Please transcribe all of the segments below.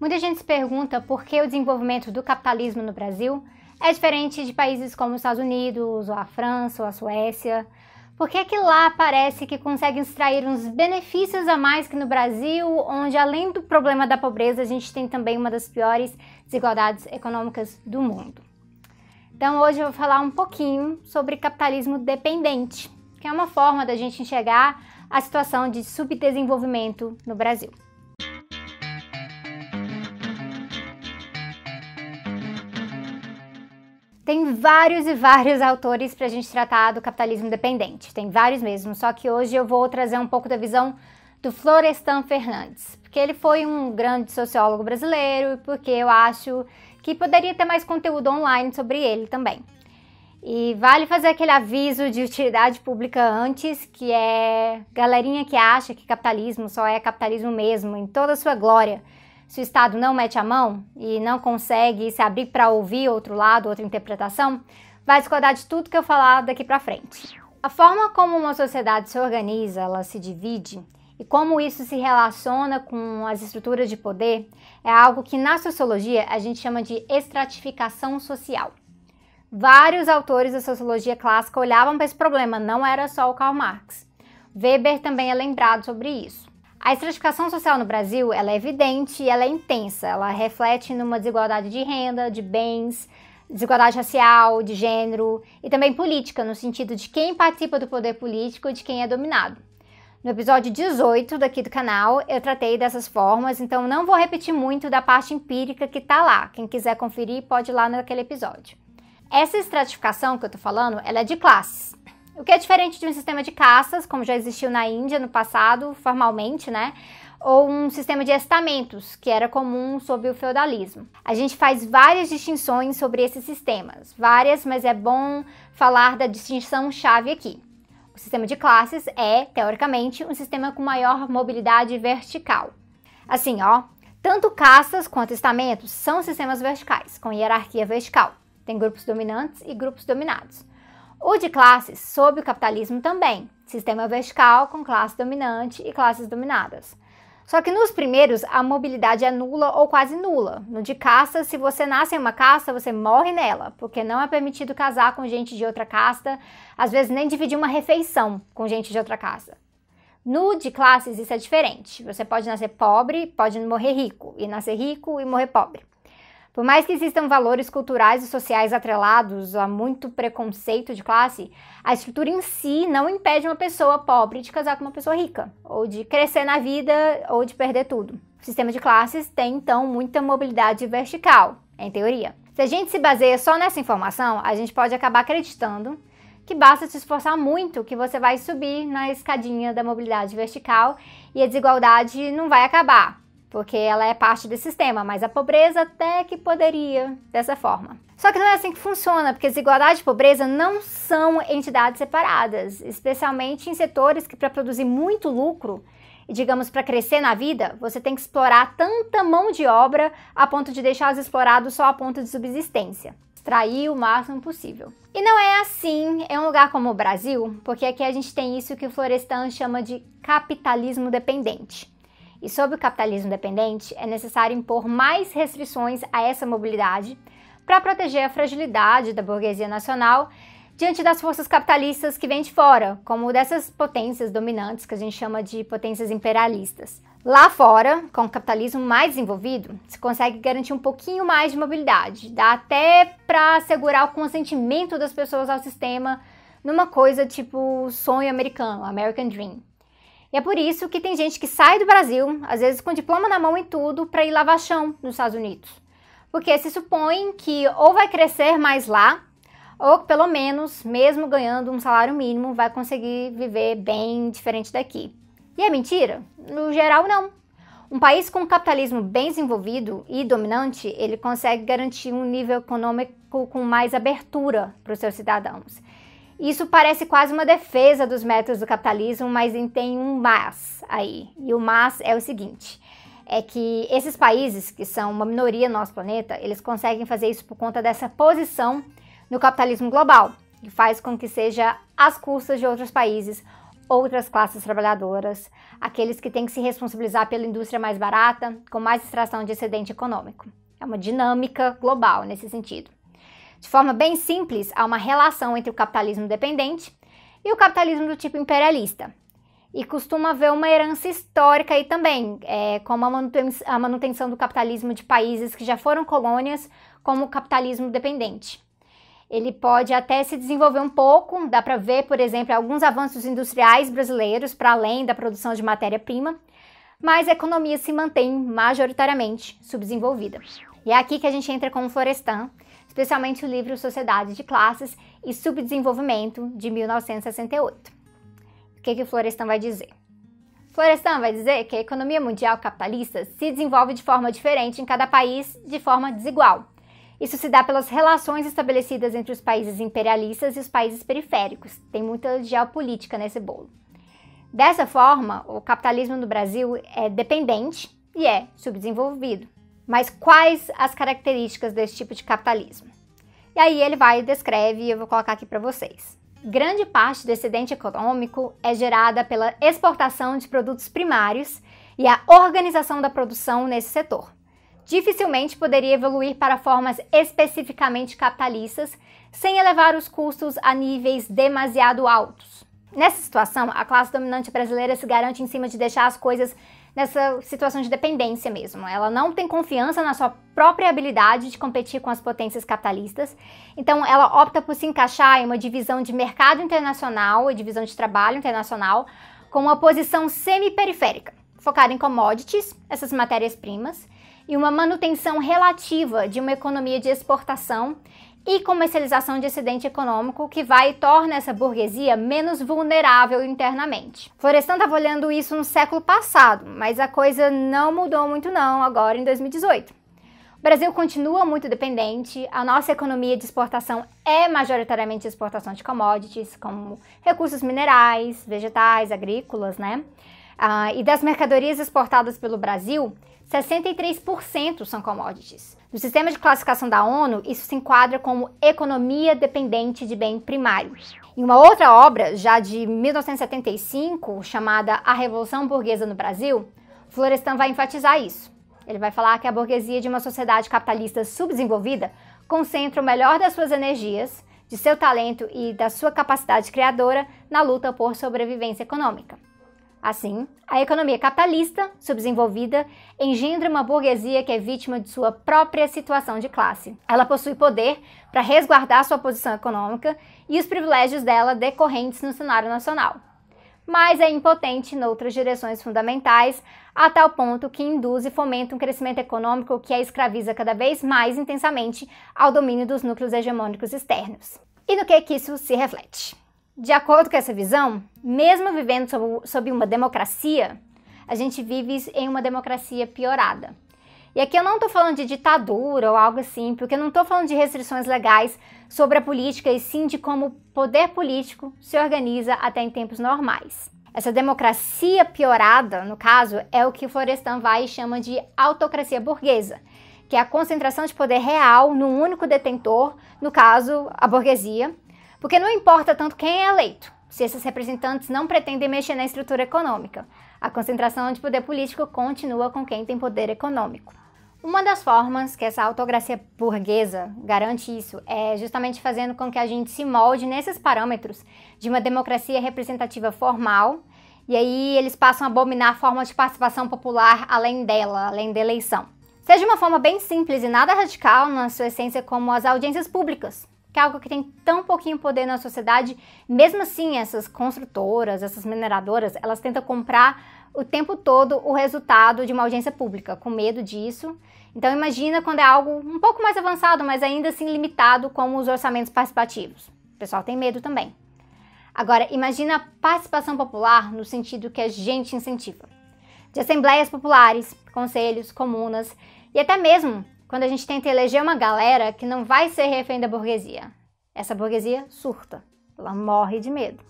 Muita gente se pergunta por que o desenvolvimento do capitalismo no Brasil é diferente de países como os Estados Unidos, ou a França, ou a Suécia. Por que, é que lá parece que conseguem extrair uns benefícios a mais que no Brasil, onde além do problema da pobreza, a gente tem também uma das piores desigualdades econômicas do mundo? Então hoje eu vou falar um pouquinho sobre capitalismo dependente, que é uma forma da gente enxergar a situação de subdesenvolvimento no Brasil. Tem vários e vários autores para a gente tratar do capitalismo dependente, tem vários mesmo, só que hoje eu vou trazer um pouco da visão do Florestan Fernandes, porque ele foi um grande sociólogo brasileiro e porque eu acho que poderia ter mais conteúdo online sobre ele também. E vale fazer aquele aviso de utilidade pública antes, que é galerinha que acha que capitalismo só é capitalismo mesmo, em toda a sua glória se o Estado não mete a mão e não consegue se abrir para ouvir outro lado, outra interpretação, vai discordar de tudo que eu falar daqui para frente. A forma como uma sociedade se organiza, ela se divide e como isso se relaciona com as estruturas de poder é algo que na sociologia a gente chama de estratificação social. Vários autores da sociologia clássica olhavam para esse problema, não era só o Karl Marx. Weber também é lembrado sobre isso. A estratificação social no Brasil ela é evidente e ela é intensa. Ela reflete numa desigualdade de renda, de bens, desigualdade racial, de gênero e também política, no sentido de quem participa do poder político e de quem é dominado. No episódio 18 daqui do canal, eu tratei dessas formas, então não vou repetir muito da parte empírica que tá lá. Quem quiser conferir, pode ir lá naquele episódio. Essa estratificação que eu tô falando, ela é de classes. O que é diferente de um sistema de castas, como já existiu na Índia no passado, formalmente, né? Ou um sistema de estamentos, que era comum sob o feudalismo. A gente faz várias distinções sobre esses sistemas, várias, mas é bom falar da distinção chave aqui. O sistema de classes é, teoricamente, um sistema com maior mobilidade vertical. Assim, ó, tanto castas quanto estamentos são sistemas verticais, com hierarquia vertical. Tem grupos dominantes e grupos dominados. O de classes sob o capitalismo também, sistema vertical com classe dominante e classes dominadas. Só que nos primeiros a mobilidade é nula ou quase nula. No de casta, se você nasce em uma casta, você morre nela, porque não é permitido casar com gente de outra casta, às vezes nem dividir uma refeição com gente de outra casta. No de classes isso é diferente. Você pode nascer pobre, pode morrer rico, e nascer rico e morrer pobre. Por mais que existam valores culturais e sociais atrelados a muito preconceito de classe, a estrutura em si não impede uma pessoa pobre de casar com uma pessoa rica, ou de crescer na vida, ou de perder tudo. O sistema de classes tem então muita mobilidade vertical, em teoria. Se a gente se baseia só nessa informação, a gente pode acabar acreditando que basta se esforçar muito que você vai subir na escadinha da mobilidade vertical e a desigualdade não vai acabar, porque ela é parte do sistema, mas a pobreza até que poderia dessa forma. Só que não é assim que funciona, porque desigualdade e pobreza não são entidades separadas, especialmente em setores que, para produzir muito lucro, e digamos para crescer na vida, você tem que explorar tanta mão de obra a ponto de deixar os explorados só a ponto de subsistência. Extrair o máximo possível. E não é assim em é um lugar como o Brasil, porque aqui a gente tem isso que o Florestan chama de capitalismo dependente. E sob o capitalismo dependente, é necessário impor mais restrições a essa mobilidade para proteger a fragilidade da burguesia nacional diante das forças capitalistas que vêm de fora, como dessas potências dominantes que a gente chama de potências imperialistas. Lá fora, com o capitalismo mais desenvolvido, se consegue garantir um pouquinho mais de mobilidade, dá até para assegurar o consentimento das pessoas ao sistema numa coisa tipo sonho americano, American Dream. E é por isso que tem gente que sai do Brasil, às vezes com diploma na mão e tudo, para ir lavar chão nos Estados Unidos. Porque se supõe que ou vai crescer mais lá, ou pelo menos, mesmo ganhando um salário mínimo, vai conseguir viver bem diferente daqui. E é mentira? No geral, não. Um país com um capitalismo bem desenvolvido e dominante, ele consegue garantir um nível econômico com mais abertura para os seus cidadãos. Isso parece quase uma defesa dos métodos do capitalismo, mas tem um mas aí. E o mas é o seguinte: é que esses países, que são uma minoria no nosso planeta, eles conseguem fazer isso por conta dessa posição no capitalismo global, que faz com que seja às custas de outros países, outras classes trabalhadoras, aqueles que têm que se responsabilizar pela indústria mais barata, com mais extração de excedente econômico. É uma dinâmica global nesse sentido. De forma bem simples, há uma relação entre o capitalismo dependente e o capitalismo do tipo imperialista. E costuma haver uma herança histórica aí também, é, como a, manuten a manutenção do capitalismo de países que já foram colônias, como o capitalismo dependente. Ele pode até se desenvolver um pouco, dá para ver, por exemplo, alguns avanços industriais brasileiros para além da produção de matéria-prima, mas a economia se mantém majoritariamente subdesenvolvida. E é aqui que a gente entra com o Florestan, especialmente o livro Sociedade de Classes e Subdesenvolvimento, de 1968. O que, que Florestan vai dizer? Florestan vai dizer que a economia mundial capitalista se desenvolve de forma diferente em cada país, de forma desigual. Isso se dá pelas relações estabelecidas entre os países imperialistas e os países periféricos. Tem muita geopolítica nesse bolo. Dessa forma, o capitalismo no Brasil é dependente e é subdesenvolvido. Mas quais as características desse tipo de capitalismo? E aí ele vai e descreve, e eu vou colocar aqui para vocês. Grande parte do excedente econômico é gerada pela exportação de produtos primários e a organização da produção nesse setor. Dificilmente poderia evoluir para formas especificamente capitalistas sem elevar os custos a níveis demasiado altos. Nessa situação, a classe dominante brasileira se garante em cima de deixar as coisas nessa situação de dependência mesmo. Ela não tem confiança na sua própria habilidade de competir com as potências capitalistas, então ela opta por se encaixar em uma divisão de mercado internacional e divisão de trabalho internacional com uma posição semi-periférica, focada em commodities, essas matérias-primas, e uma manutenção relativa de uma economia de exportação e comercialização de excedente econômico que vai e torna essa burguesia menos vulnerável internamente. Florestan estava olhando isso no século passado, mas a coisa não mudou muito não agora em 2018. O Brasil continua muito dependente, a nossa economia de exportação é majoritariamente exportação de commodities, como recursos minerais, vegetais, agrícolas, né? Ah, e das mercadorias exportadas pelo Brasil, 63% são commodities. No sistema de classificação da ONU, isso se enquadra como economia dependente de bem primário. Em uma outra obra, já de 1975, chamada A Revolução Burguesa no Brasil, Florestan vai enfatizar isso. Ele vai falar que a burguesia de uma sociedade capitalista subdesenvolvida concentra o melhor das suas energias, de seu talento e da sua capacidade criadora na luta por sobrevivência econômica. Assim, a economia capitalista, subdesenvolvida, engendra uma burguesia que é vítima de sua própria situação de classe. Ela possui poder para resguardar sua posição econômica e os privilégios dela decorrentes no cenário nacional. Mas é impotente em outras direções fundamentais, a tal ponto que induz e fomenta um crescimento econômico que a escraviza cada vez mais intensamente ao domínio dos núcleos hegemônicos externos. E no que, que isso se reflete? De acordo com essa visão, mesmo vivendo sob, sob uma democracia, a gente vive em uma democracia piorada. E aqui eu não estou falando de ditadura ou algo assim, porque eu não estou falando de restrições legais sobre a política e sim de como o poder político se organiza até em tempos normais. Essa democracia piorada, no caso, é o que Florestan vai chama de autocracia burguesa, que é a concentração de poder real num único detentor, no caso, a burguesia, porque não importa tanto quem é eleito, se esses representantes não pretendem mexer na estrutura econômica. A concentração de poder político continua com quem tem poder econômico. Uma das formas que essa autocracia burguesa garante isso é justamente fazendo com que a gente se molde nesses parâmetros de uma democracia representativa formal, e aí eles passam a abominar formas de participação popular além dela, além da eleição. Seja de uma forma bem simples e nada radical na sua essência, como as audiências públicas, que é algo que tem tão pouquinho poder na sociedade, mesmo assim essas construtoras, essas mineradoras, elas tentam comprar o tempo todo o resultado de uma audiência pública, com medo disso. Então imagina quando é algo um pouco mais avançado, mas ainda assim limitado, como os orçamentos participativos. O pessoal tem medo também. Agora, imagina a participação popular no sentido que a gente incentiva. De assembleias populares, conselhos, comunas e até mesmo quando a gente tenta eleger uma galera que não vai ser refém da burguesia. Essa burguesia surta, ela morre de medo.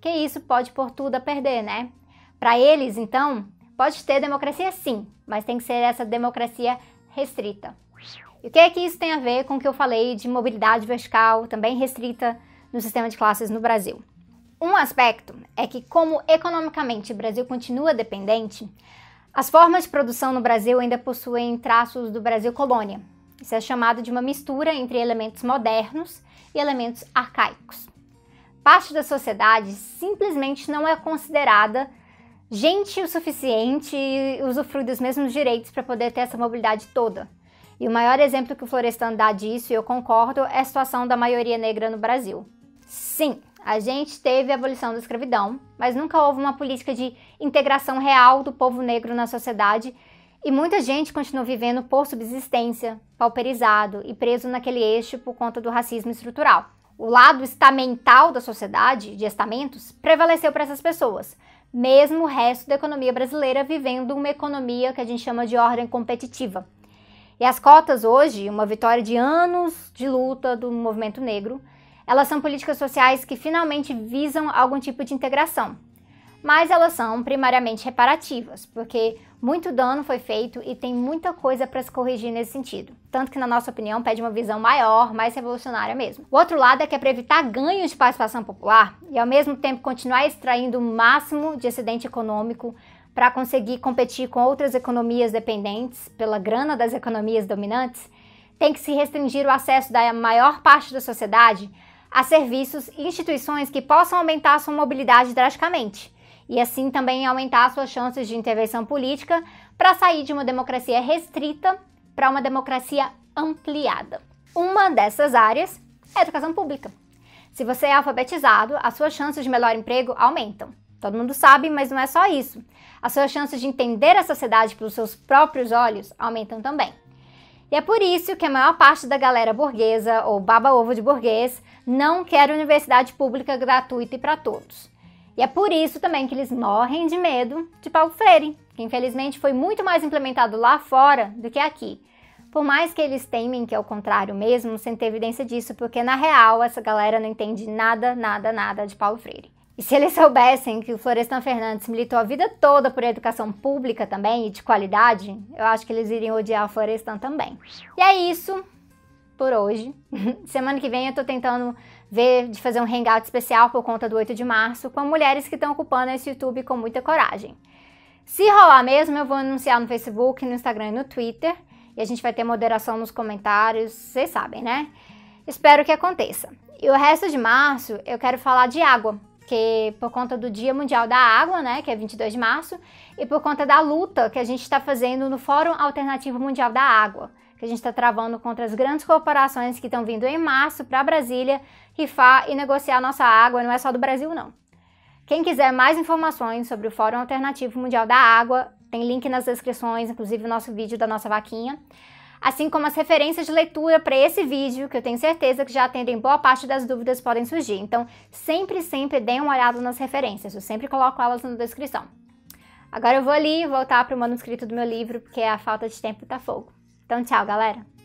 Que isso pode por tudo a perder, né? Para eles, então, pode ter democracia sim, mas tem que ser essa democracia restrita. E o que é que isso tem a ver com o que eu falei de mobilidade vertical, também restrita no sistema de classes no Brasil? Um aspecto é que, como economicamente o Brasil continua dependente, as formas de produção no Brasil ainda possuem traços do Brasil colônia. Isso é chamado de uma mistura entre elementos modernos e elementos arcaicos. Parte da sociedade simplesmente não é considerada gente o suficiente e usufrui dos mesmos direitos para poder ter essa mobilidade toda. E o maior exemplo que o Florestan dá disso, e eu concordo, é a situação da maioria negra no Brasil. Sim, a gente teve a abolição da escravidão, mas nunca houve uma política de integração real do povo negro na sociedade e muita gente continua vivendo por subsistência, pauperizado e preso naquele eixo por conta do racismo estrutural. O lado estamental da sociedade, de estamentos, prevaleceu para essas pessoas, mesmo o resto da economia brasileira vivendo uma economia que a gente chama de ordem competitiva. E as cotas hoje, uma vitória de anos de luta do movimento negro, elas são políticas sociais que finalmente visam algum tipo de integração, mas elas são primariamente reparativas, porque muito dano foi feito e tem muita coisa para se corrigir nesse sentido. Tanto que, na nossa opinião, pede uma visão maior, mais revolucionária mesmo. O outro lado é que é para evitar ganhos de participação popular e, ao mesmo tempo, continuar extraindo o máximo de excedente econômico para conseguir competir com outras economias dependentes pela grana das economias dominantes, tem que se restringir o acesso da maior parte da sociedade a serviços e instituições que possam aumentar a sua mobilidade drasticamente e assim também aumentar suas chances de intervenção política para sair de uma democracia restrita para uma democracia ampliada. Uma dessas áreas é a educação pública. Se você é alfabetizado, as suas chances de melhor emprego aumentam. Todo mundo sabe, mas não é só isso. As suas chances de entender a sociedade pelos seus próprios olhos aumentam também. E é por isso que a maior parte da galera burguesa, ou baba-ovo de burguês, não quer universidade pública gratuita e para todos. E é por isso também que eles morrem de medo de Paulo Freire, que infelizmente foi muito mais implementado lá fora do que aqui. Por mais que eles temem que é o contrário mesmo, sem ter evidência disso, porque na real essa galera não entende nada, nada, nada de Paulo Freire. E se eles soubessem que o Florestan Fernandes militou a vida toda por educação pública também e de qualidade, eu acho que eles iriam odiar o Florestan também. E é isso por hoje. Semana que vem eu tô tentando ver de fazer um hangout especial por conta do 8 de março com mulheres que estão ocupando esse YouTube com muita coragem. Se rolar mesmo, eu vou anunciar no Facebook, no Instagram e no Twitter. E a gente vai ter moderação nos comentários, vocês sabem, né? Espero que aconteça. E o resto de março eu quero falar de água, que por conta do Dia Mundial da Água, né, que é 22 de março, e por conta da luta que a gente está fazendo no Fórum Alternativo Mundial da Água que a gente está travando contra as grandes corporações que estão vindo em março para Brasília rifar e negociar nossa água, não é só do Brasil, não. Quem quiser mais informações sobre o Fórum Alternativo Mundial da Água, tem link nas descrições, inclusive o nosso vídeo da nossa vaquinha, assim como as referências de leitura para esse vídeo, que eu tenho certeza que já atendem boa parte das dúvidas que podem surgir. Então, sempre, sempre deem uma olhada nas referências, eu sempre coloco elas na descrição. Agora eu vou ali voltar para o manuscrito do meu livro, porque a falta de tempo tá fogo. Então, tchau, galera!